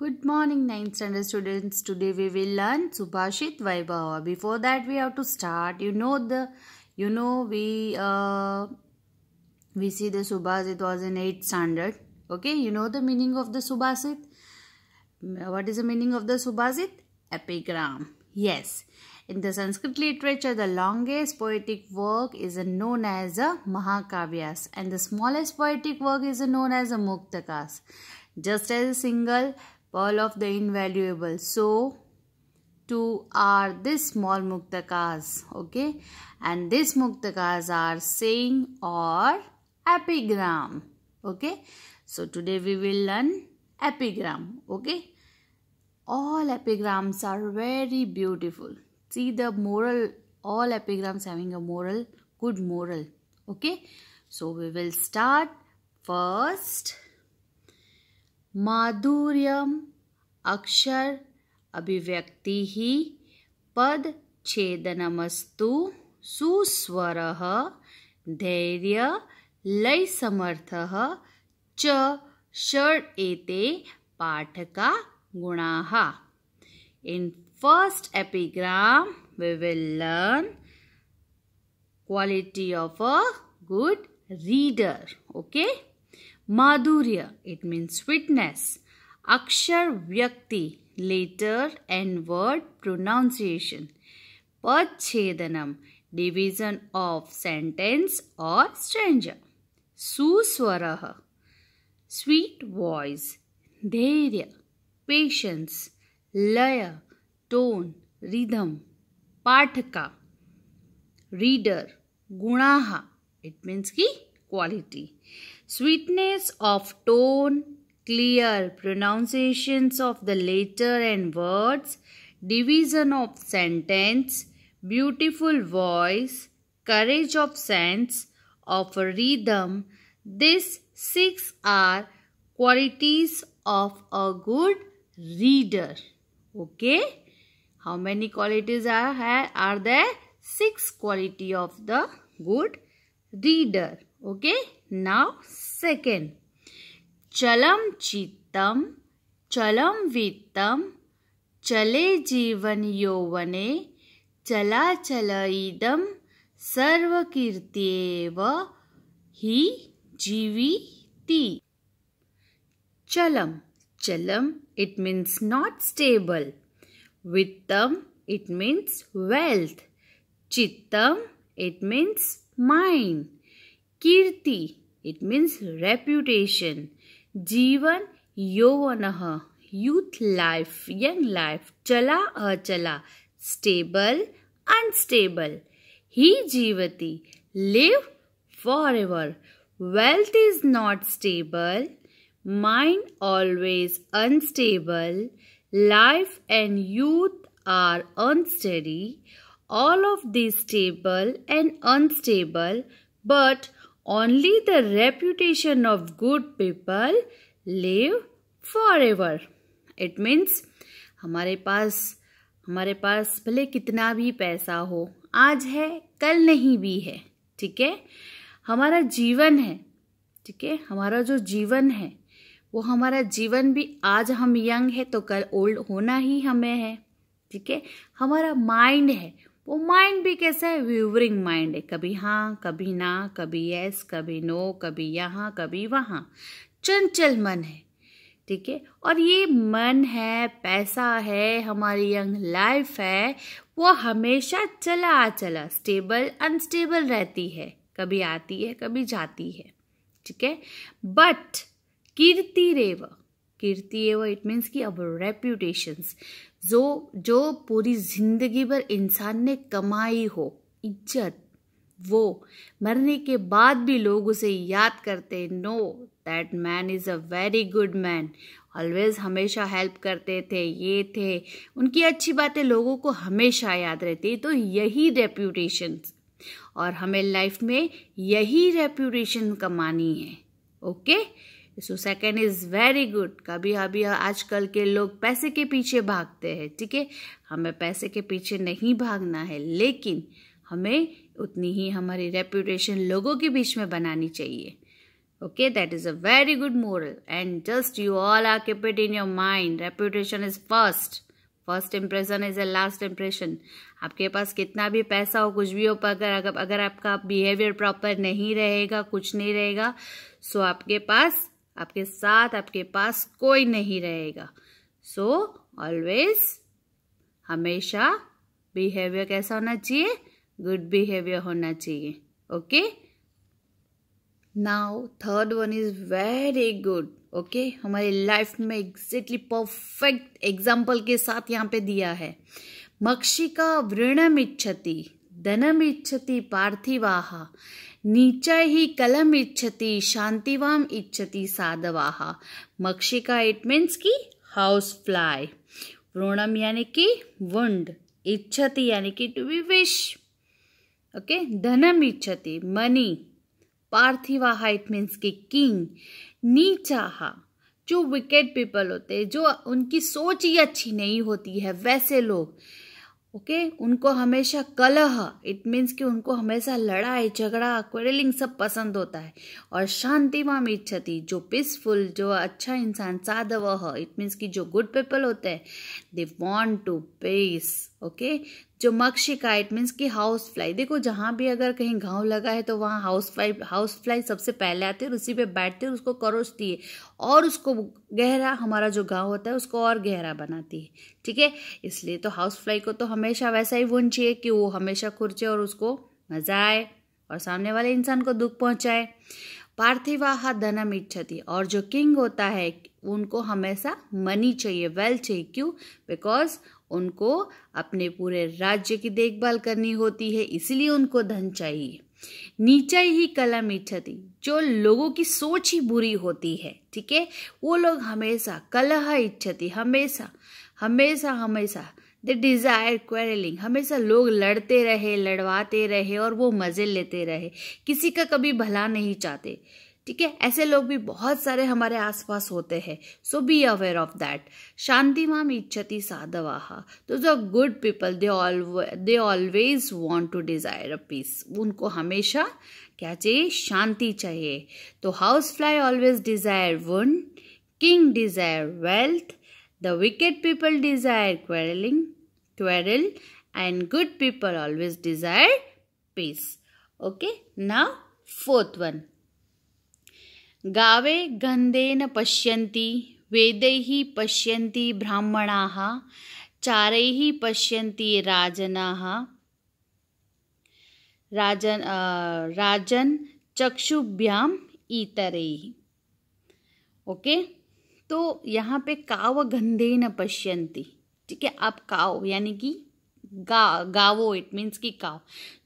Good morning 9th standard students. Today we will learn Subhashit Vaibhava. Before that we have to start. You know the, you know we, uh, we see the Subhashit was in 8th standard. Okay, you know the meaning of the Subhashit. Mm, what is the meaning of the Subhashit? Epigram. Yes. In the Sanskrit literature, the longest poetic work is known as a Mahakavyas and the smallest poetic work is known as a Muktakas. Just as a single pearl of the invaluable. So, two are this small muktakas. Okay. And these muktakas are saying or epigram. Okay. So, today we will learn epigram. Okay. All epigrams are very beautiful. See the moral, all epigrams having a moral, good moral. Okay. So, we will start first. माधुर्यम अक्षर अभिव्यक्ति ही पद छेदनमस्तु सुस्वर धैर्य लय समर्थ च पाठ का गुणा in first epigram we will learn quality of a good reader okay माधुर्य इट मीन्स स्वीटनेस अक्षर व्यक्ति लेटर एंड वर्ड प्रोनाउंसिएशन पद छेदनम डिविजन ऑफ सेंटेंस और स्ट्रेंजर सुस्वर स्वीट वॉइस धैर्य पेशेंस लय टोन रिधम पाठका रीडर गुणाहा इट मीन्स की quality Sweetness of tone, clear pronunciations of the letter and words, division of sentence, beautiful voice, courage of sense, of rhythm. These six are qualities of a good reader. Okay. How many qualities are, are there? Six quality of the good reader. Okay. Now second. Chalam chittam, chalam vittam, chale jivan yovane, चला चलईदम सर्वकीर्त्येव ही जीविति चलम चलम it means not stable वित्तम it means wealth चित्तम it means mind Kirti, it means reputation. Jivan, Yovanah, youth life, young life. Chala, achala, stable, unstable. He Jivati, live forever. Wealth is not stable. Mind always unstable. Life and youth are unsteady. All of these stable and unstable but only the reputation of good people live forever. It means हमारे पास हमारे पास भले कितना भी पैसा हो आज है कल नहीं भी है ठीक है हमारा जीवन है ठीक है हमारा जो जीवन है वो हमारा जीवन भी आज हम यंग है तो कल ओल्ड होना ही हमें है ठीक है हमारा माइंड है वो माइंड भी कैसा है व्यूवरिंग माइंड है कभी हाँ कभी ना कभी यस कभी नो कभी यहाँ कभी वहाँ चंचल मन है ठीक है और ये मन है पैसा है हमारी यंग लाइफ है वो हमेशा चला चला स्टेबल अनस्टेबल रहती है कभी आती है कभी जाती है ठीक है बट कीर्ति रेव कीर्ति एव इट मीन्स की अवर रेप्यूटेशंस जो जो पूरी जिंदगी भर इंसान ने कमाई हो इज्जत वो मरने के बाद भी लोग उसे याद करते know that man is a very good man always हमेशा हेल्प करते थे ये थे उनकी अच्छी बातें लोगों को हमेशा याद रहती तो यही रेप्यूटेशन और हमें लाइफ में यही रेप्यूटेशन कमानी है okay okay? So second is very good कभी अभी आजकल के लोग पैसे के पीछे भागते हैं ठीक है हमें पैसे के पीछे नहीं भागना है लेकिन हमें उतनी ही हमारी रेप्यूटेशन लोगों के बीच में बनानी चाहिए okay that is a very good moral and just you all are keep it in your mind reputation is first first impression is a last impression आपके पास कितना भी पैसा हो कुछ भी हो पर अगर अगर आपका बिहेवियर प्रॉपर नहीं रहेगा कुछ नहीं रहेगा सो so आपके पास आपके साथ आपके पास कोई नहीं रहेगा सो ऑलवेज हमेशा बिहेवियर कैसा होना चाहिए गुड बिहेवियर होना चाहिए okay now third one is very good okay हमारी लाइफ में एग्जैक्टली परफेक्ट एग्जाम्पल के साथ यहाँ पे दिया है मक्षिका वृणम इच्छति धनम इच्छति पार्थिवाहा नीचा ही कलम इच्छति शांतिवाम इच्छति साधवाहा मक्षिका इट मीन्स की हाउस फ्लाई व्रोणम यानी कि वुंड इच्छति यानी कि टू बी विश ओके धनम इच्छति मनी पार्थिवाहा इट मीन्स की किंग नीचाहा जो विकेट पीपल होते हैं जो उनकी सोच ही अच्छी नहीं होती है वैसे लोग ओके okay? उनको हमेशा कलह इट मीन्स कि उनको हमेशा लड़ाई झगड़ा क्वेरलिंग सब पसंद होता है और शांति माम इच्छति जो पीसफुल जो अच्छा इंसान साधव इट मीन्स कि जो गुड पीपल होते हैं they want to peace okay जो मक इट मीन्स की हाउस फ्लाई देखो जहाँ भी अगर कहीं घाव लगा है तो वहाँ हाउस फ्लाई हाउस फ्लाई सबसे पहले आते हैं और उसी पे बैठते हैं उसको करोचती है और उसको गहरा हमारा जो घाव होता है उसको और गहरा बनाती है ठीक है इसलिए तो हाउस फ्लाई को तो हमेशा वैसा ही वन चाहिए कि वो हमेशा खुर्चे और उसको मजा आए और सामने वाले इंसान को दुख पहुँचाए पार्थिवाह धनम इच्छति और जो किंग होता है उनको हमेशा मनी चाहिए वेल्थ चाहिए क्यों बिकॉज उनको अपने पूरे राज्य की देखभाल करनी होती है इसलिए उनको धन चाहिए नीचा ही कला मिच्छति जो लोगों की सोच ही बुरी होती है ठीक है वो लोग हमेशा कलह इच्छति हमेशा हमेशा हमेशा दे डिज़ायर क्वेरलिंग हमेशा लोग लड़ते रहे लड़वाते रहे और वो मज़े लेते रहे किसी का कभी भला नहीं चाहते ठीक है ऐसे लोग भी बहुत सारे हमारे आसपास होते हैं so be aware of that शांति माम इच्छति साधवाहा तो जो good people they they always want to desire a peace उनको हमेशा क्या चाहिए शांति चाहिए तो house fly always desire wound king desire wealth the wicked people desire quarrelling quarrel and good people always desire peace okay now fourth one गावे गंधेन पश्यन्ति पश्य पश्यन्ति ब्राह्मणाः पश्य पश्यन्ति राजनाः राजन आ, राजन चक्षुभ्याम इतरैः ओके तो यहाँ पे काव गंधे न पश्यंती ठीक है आप काव यानी कि गा गावो इट मीन्स कि काव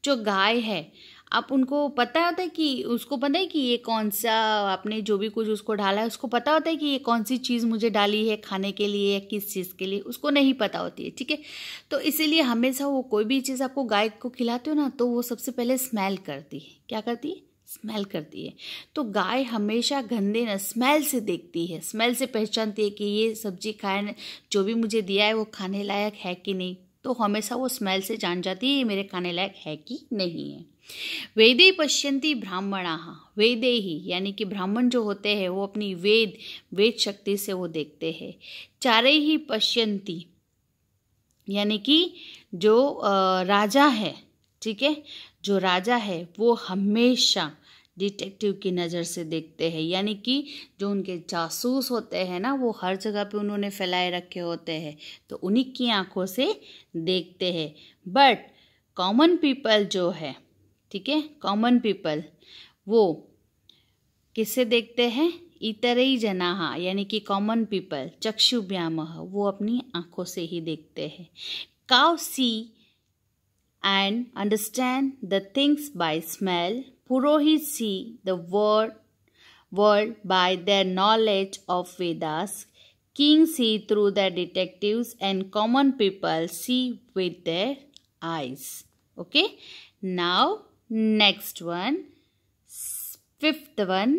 जो गाय है आप उनको पता होता है कि उसको पता है कि ये कौन सा आपने जो भी कुछ उसको डाला है उसको पता होता है कि ये कौन सी चीज़ मुझे डाली है खाने के लिए या किस चीज़ के लिए उसको नहीं पता होती है ठीक है तो इसीलिए हमेशा वो कोई भी चीज़ आपको गाय को खिलाते हो ना तो वो सबसे पहले स्मेल करती है क्या करती है स्मेल करती है तो गाय हमेशा गंदे न स्मेल से देखती है स्मेल से पहचानती है कि ये सब्जी खाने जो भी मुझे दिया है वो खाने लायक है कि नहीं तो हमेशा वो स्मेल से जान जाती है ये मेरे खाने लायक है कि नहीं है वेदे पश्यंती ब्राह्मणा वेदे ही यानी कि ब्राह्मण जो होते हैं वो अपनी वेद वेद शक्ति से वो देखते हैं चारे ही पश्यंती यानी कि जो राजा है ठीक है जो राजा है वो हमेशा डिटेक्टिव की नज़र से देखते हैं यानी कि जो उनके जासूस होते हैं ना वो हर जगह पे उन्होंने फैलाए रखे होते हैं तो उन्हीं की आंखों से देखते हैं बट कॉमन पीपल जो है ठीक है कॉमन पीपल वो किससे देखते हैं इतर ही जनाहा यानी कि कॉमन पीपल चक्षु व्याम वो अपनी आंखों से ही देखते हैं cows see and understand the things by smell पुरोही see the world world by the knowledge of Vedas king see through the detective and common people see with the eyes okay now next one fifth one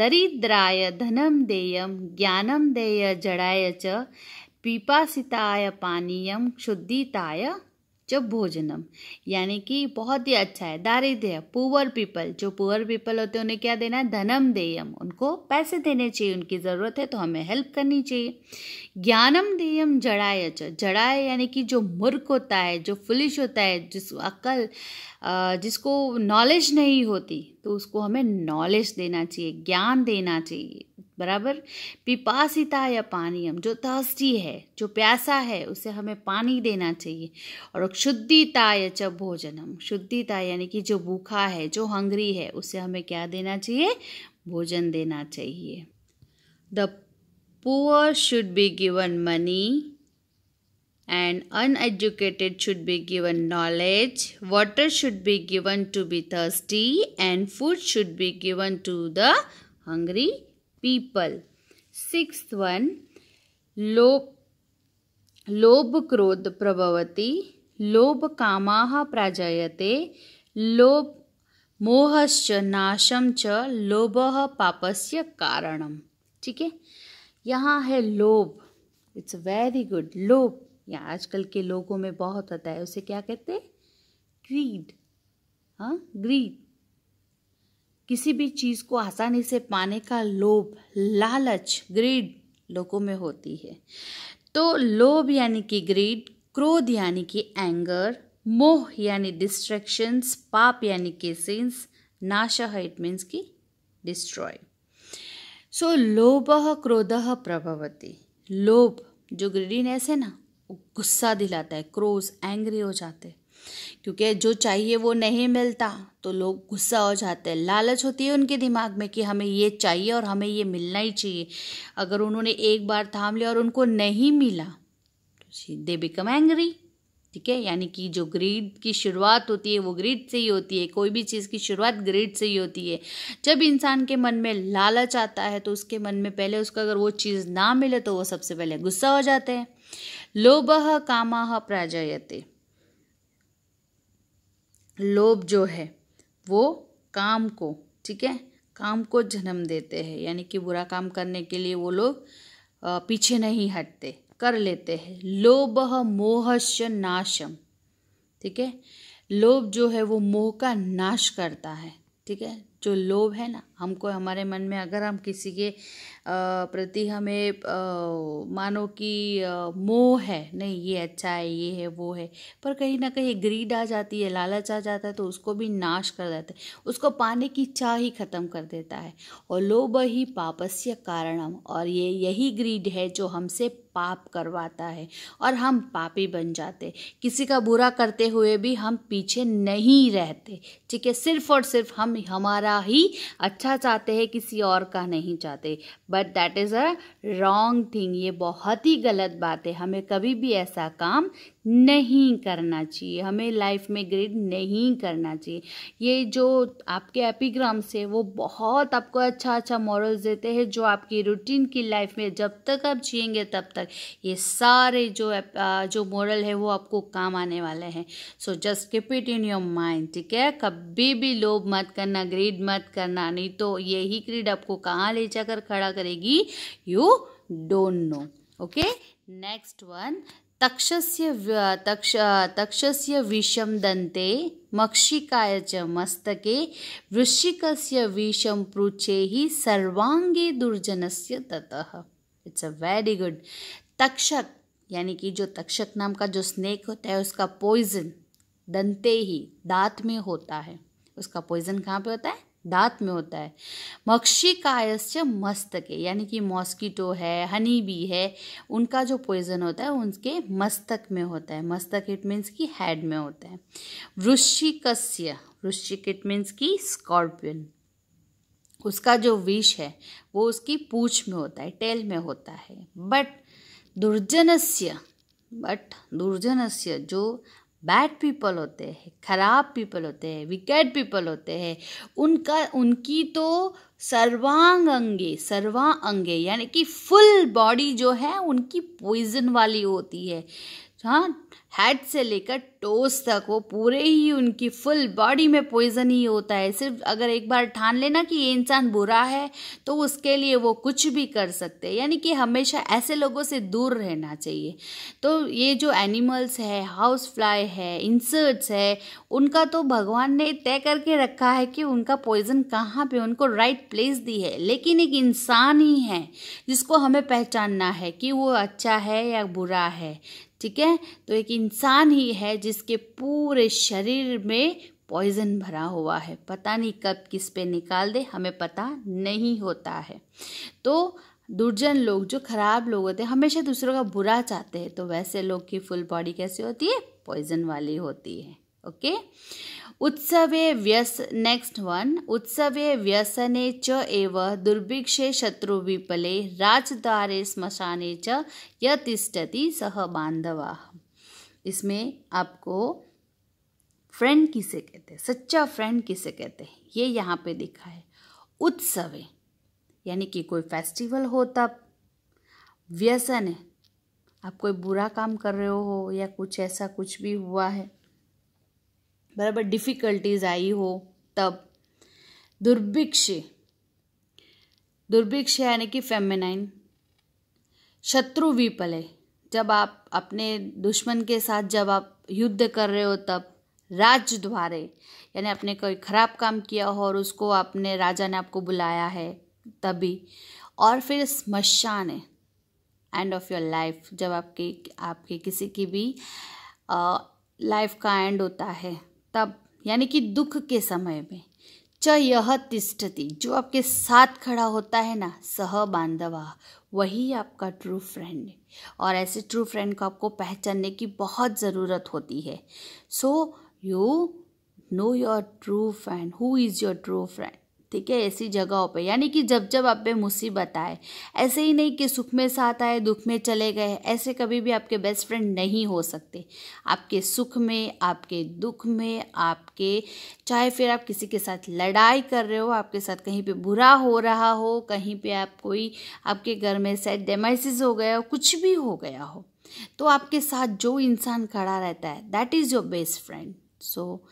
दरिद्राय धनम देयम ज्ञानम देय जड़ाय च पीपासीताय पानीय क्षुद्धिताय जो भोजनम यानी कि बहुत ही अच्छा है दारिद्र्य पुअर पीपल जो पुअर पीपल होते हैं उन्हें क्या देना है धनम देयम उनको पैसे देने चाहिए उनकी ज़रूरत है तो हमें हेल्प करनी चाहिए ज्ञानम देयम जड़ाय जड़ाय यानी कि जो मूर्ख होता है जो फुलिश होता है जिस अक्ल जिसको नॉलेज नहीं होती तो उसको हमें नॉलेज देना चाहिए ज्ञान देना चाहिए बराबर पिपासिता या पानीयम जो तस्टी है जो प्यासा है उसे हमें पानी देना चाहिए और शुद्धिता या च भोजनम शुद्धिता यानी कि जो भूखा है जो हंगरी है उसे हमें क्या देना चाहिए भोजन देना चाहिए the poor should be given money and uneducated should be given knowledge water should be given to be thirsty and food should be given to the hungry people six one लोभ लोभ क्रोध प्रभवती लोभ कामा प्राजयते लोभ मोहश्च नाशम च लोभ पापस्य कारणम ठीक है यहाँ है लोभ इट्स वेरी गुड लोभ या आजकल के लोगों में बहुत होता है उसे क्या कहते हैं ग्रीड हाँ ग्रीड किसी भी चीज़ को आसानी से पाने का लोभ लालच ग्रीड लोगों में होती है तो लोभ यानी कि ग्रीड क्रोध यानी कि एंगर मोह यानी डिस्ट्रैक्शंस पाप यानी कि सेंस नाशः इट मीन्स की डिस्ट्रॉय सो लोभ क्रोध प्रभवती लोभ जो ग्रीडीनेस है ना वो गुस्सा दिलाता है क्रोध एंग्री हो जाते क्योंकि जो चाहिए वो नहीं मिलता तो लोग गुस्सा हो जाते हैं लालच होती है उनके दिमाग में कि हमें ये चाहिए और हमें ये मिलना ही चाहिए अगर उन्होंने एक बार थाम लिया और उनको नहीं मिला तो दे बिकम एंग्री ठीक है यानी कि जो ग्रीड की शुरुआत होती है वो ग्रीड से ही होती है कोई भी चीज़ की शुरुआत ग्रीड से ही होती है जब इंसान के मन में लालच आता है तो उसके मन में पहले उसका अगर वो चीज़ ना मिले तो वो सबसे पहले गुस्सा हो जाते हैं लोभह कामाह प्राजायते लोभ जो है वो काम को ठीक है काम को जन्म देते हैं यानी कि बुरा काम करने के लिए वो लोग पीछे नहीं हटते कर लेते हैं लोभ मोहश नाशम ठीक है लोभ जो है वो मोह का नाश करता है ठीक है जो लोभ है ना हमको हमारे मन में अगर हम किसी के प्रति हमें मानो कि मोह है नहीं ये अच्छा है ये है वो है पर कहीं ना कहीं ग्रीड आ जाती है लालच आ जाता है तो उसको भी नाश कर देता है उसको पाने की चाह ही ख़त्म कर देता है और लोभ ही पापस्य कारणम और ये यही ग्रीड है जो हमसे पाप करवाता है और हम पापी बन जाते किसी का बुरा करते हुए भी हम पीछे नहीं रहते ठीक है सिर्फ और सिर्फ हम हमारा ही अच्छा चाहते हैं किसी और का नहीं चाहते but that is a wrong thing ये बहुत ही गलत बात है हमें कभी भी ऐसा काम नहीं करना चाहिए हमें लाइफ में ग्रेड नहीं करना चाहिए ये जो आपके एपिग्राम्स है वो बहुत आपको अच्छा अच्छा मॉरल्स देते हैं जो आपकी रूटीन की लाइफ में जब तक आप जिएंगे तब तक ये सारे जो जो मॉरल है वो आपको काम आने वाले हैं so just keep it in your mind ठीक है कभी भी लोभ मत करना ग्रीड मत करना नहीं तो यही ग्रीड आपको कहाँ ले जाकर खड़ा करेगी you don't know okay next one तक्षस्य तक्ष तक्षस्य विषम दंते मक्षिकाय च मस्तके वृश्चिकस्य विषं ही सर्वांगे दुर्जनस्य ततः इट्स अ वेरी गुड तक्षक यानी कि जो तक्षक नाम का जो स्नेक होता है उसका पॉइजन दंते ही दांत में होता है उसका पॉइजन कहाँ पे होता है दांत में होता है मस्तक है यानी कि मॉस्किटो है हनी बी है उनका जो पॉइजन होता है उनके मस्तक में होता है मस्तक इट मीन्स कि हेड में होता है वृश्चिकस्य वृश्चिक इट मीन्स कि स्कॉर्पियन उसका जो विष है वो उसकी पूछ में होता है टेल में होता है बट दुर्जनस्य बट दुर्जनस्य जो बैड पीपल होते हैं खराब पीपल होते हैं विकेट पीपल होते हैं उनका उनकी तो सर्वांग अंगे सर्वा अंगे यानी कि फुल बॉडी जो है उनकी पॉइजन वाली होती है हाँ हेड से लेकर टोस तक वो पूरे ही उनकी फुल बॉडी में पॉइजन ही होता है सिर्फ अगर एक बार ठान लेना कि ये इंसान बुरा है तो उसके लिए वो कुछ भी कर सकते हैं यानी कि हमेशा ऐसे लोगों से दूर रहना चाहिए तो ये जो एनिमल्स है हाउस फ्लाई है इंसर्ट्स है उनका तो भगवान ने तय करके रखा है कि उनका पॉइजन कहाँ पे उनको राइट प्लेस दी है लेकिन एक इंसान ही है जिसको हमें पहचानना है कि वो अच्छा है या बुरा है ठीक है तो एक इंसान ही है जिसके पूरे शरीर में पॉइजन भरा हुआ है पता नहीं कब किस पे निकाल दे हमें पता नहीं होता है तो दुर्जन लोग जो खराब लोग होते हैं हमेशा दूसरों का बुरा चाहते हैं तो वैसे लोग की फुल बॉडी कैसी होती है पॉइजन वाली होती है ओके उत्सवे व्यस नेक्स्ट वन उत्सवे व्यसने च एव दुर्भिक्षे विपले राजद्वारे स्मशाने च यतिष्ठति सह बांधवा इसमें आपको फ्रेंड किसे कहते हैं सच्चा फ्रेंड किसे कहते हैं ये यहाँ पे दिखा है उत्सवे यानी कि कोई फेस्टिवल हो तब व्यसन है आप कोई बुरा काम कर रहे हो या कुछ ऐसा कुछ भी हुआ है बराबर डिफ़िकल्टीज आई हो तब दुर्भिक्ष दुर्भिक्ष यानी कि फेमेनाइन शत्रु पले जब आप अपने दुश्मन के साथ जब आप युद्ध कर रहे हो तब राज द्वारे यानी आपने कोई ख़राब काम किया हो और उसको आपने राजा ने आपको बुलाया है तभी और फिर स्मशान है एंड ऑफ योर लाइफ जब आपके आपके किसी की भी लाइफ का एंड होता है तब यानी कि दुख के समय में च यह तिष्ठति जो आपके साथ खड़ा होता है ना सह बांधवा वही आपका ट्रू फ्रेंड है और ऐसे ट्रू फ्रेंड को आपको पहचानने की बहुत ज़रूरत होती है so you know your true friend who is your true friend ठीक है ऐसी जगहों पे यानी कि जब जब आप पे मुसीबत आए ऐसे ही नहीं कि सुख में साथ आए दुख में चले गए ऐसे कभी भी आपके बेस्ट फ्रेंड नहीं हो सकते आपके सुख में आपके दुख में आपके चाहे फिर आप किसी के साथ लड़ाई कर रहे हो आपके साथ कहीं पे बुरा हो रहा हो कहीं पे आप कोई आपके घर में शायद डेमाइसिस हो गया हो कुछ भी हो गया हो तो आपके साथ जो इंसान खड़ा रहता है that is your best friend so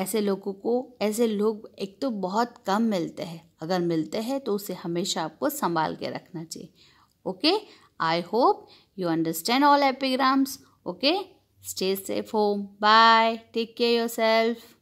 ऐसे लोगों को ऐसे लोग एक तो बहुत कम मिलते हैं अगर मिलते हैं तो उसे हमेशा आपको संभाल के रखना चाहिए okay I hope you understand all epigrams okay stay safe home bye take care your self